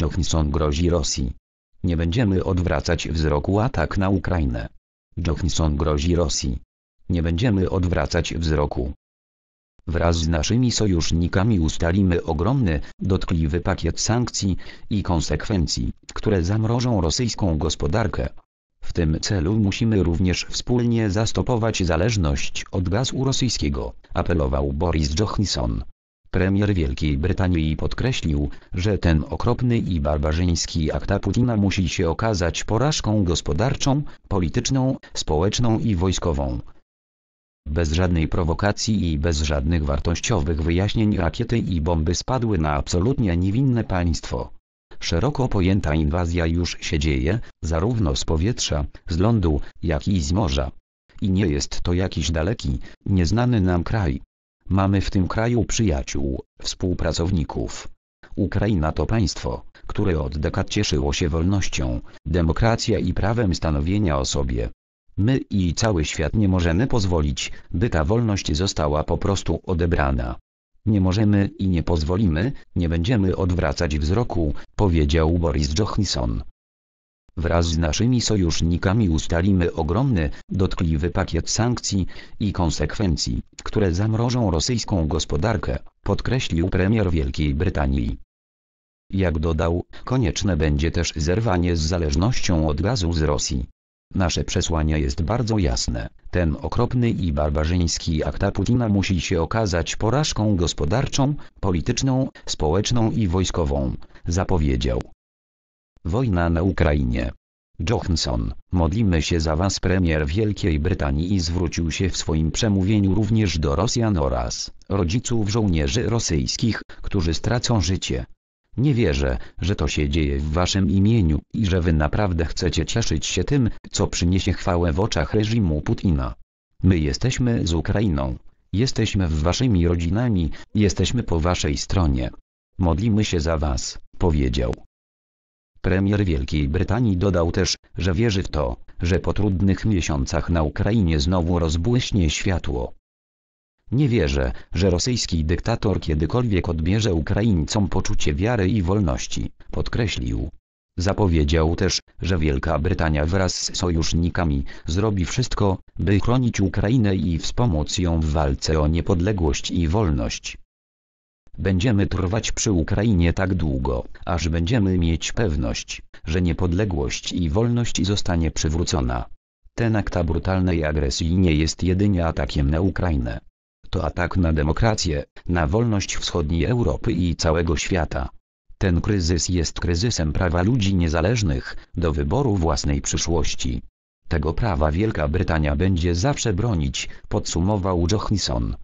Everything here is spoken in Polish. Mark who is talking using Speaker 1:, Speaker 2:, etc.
Speaker 1: Johnson grozi Rosji. Nie będziemy odwracać wzroku atak na Ukrainę. Johnson grozi Rosji. Nie będziemy odwracać wzroku. Wraz z naszymi sojusznikami ustalimy ogromny, dotkliwy pakiet sankcji i konsekwencji, które zamrożą rosyjską gospodarkę. W tym celu musimy również wspólnie zastopować zależność od gazu rosyjskiego, apelował Boris Johnson. Premier Wielkiej Brytanii podkreślił, że ten okropny i barbarzyński akta Putina musi się okazać porażką gospodarczą, polityczną, społeczną i wojskową. Bez żadnej prowokacji i bez żadnych wartościowych wyjaśnień rakiety i bomby spadły na absolutnie niewinne państwo. Szeroko pojęta inwazja już się dzieje, zarówno z powietrza, z lądu, jak i z morza. I nie jest to jakiś daleki, nieznany nam kraj. Mamy w tym kraju przyjaciół, współpracowników. Ukraina to państwo, które od dekad cieszyło się wolnością, demokracją i prawem stanowienia o sobie. My i cały świat nie możemy pozwolić, by ta wolność została po prostu odebrana. Nie możemy i nie pozwolimy, nie będziemy odwracać wzroku, powiedział Boris Johnson. Wraz z naszymi sojusznikami ustalimy ogromny, dotkliwy pakiet sankcji i konsekwencji, które zamrożą rosyjską gospodarkę, podkreślił premier Wielkiej Brytanii. Jak dodał, konieczne będzie też zerwanie z zależnością od gazu z Rosji. Nasze przesłanie jest bardzo jasne. Ten okropny i barbarzyński akta Putina musi się okazać porażką gospodarczą, polityczną, społeczną i wojskową, zapowiedział. Wojna na Ukrainie. Johnson, modlimy się za Was premier Wielkiej Brytanii i zwrócił się w swoim przemówieniu również do Rosjan oraz rodziców żołnierzy rosyjskich, którzy stracą życie. Nie wierzę, że to się dzieje w Waszym imieniu i że Wy naprawdę chcecie cieszyć się tym, co przyniesie chwałę w oczach reżimu Putina. My jesteśmy z Ukrainą. Jesteśmy w Waszymi rodzinami, jesteśmy po Waszej stronie. Modlimy się za Was, powiedział. Premier Wielkiej Brytanii dodał też, że wierzy w to, że po trudnych miesiącach na Ukrainie znowu rozbłyśnie światło. Nie wierzę, że rosyjski dyktator kiedykolwiek odbierze Ukraińcom poczucie wiary i wolności, podkreślił. Zapowiedział też, że Wielka Brytania wraz z sojusznikami zrobi wszystko, by chronić Ukrainę i wspomóc ją w walce o niepodległość i wolność. Będziemy trwać przy Ukrainie tak długo, aż będziemy mieć pewność, że niepodległość i wolność zostanie przywrócona. Ten akta brutalnej agresji nie jest jedynie atakiem na Ukrainę. To atak na demokrację, na wolność wschodniej Europy i całego świata. Ten kryzys jest kryzysem prawa ludzi niezależnych do wyboru własnej przyszłości. Tego prawa Wielka Brytania będzie zawsze bronić, podsumował Johnson.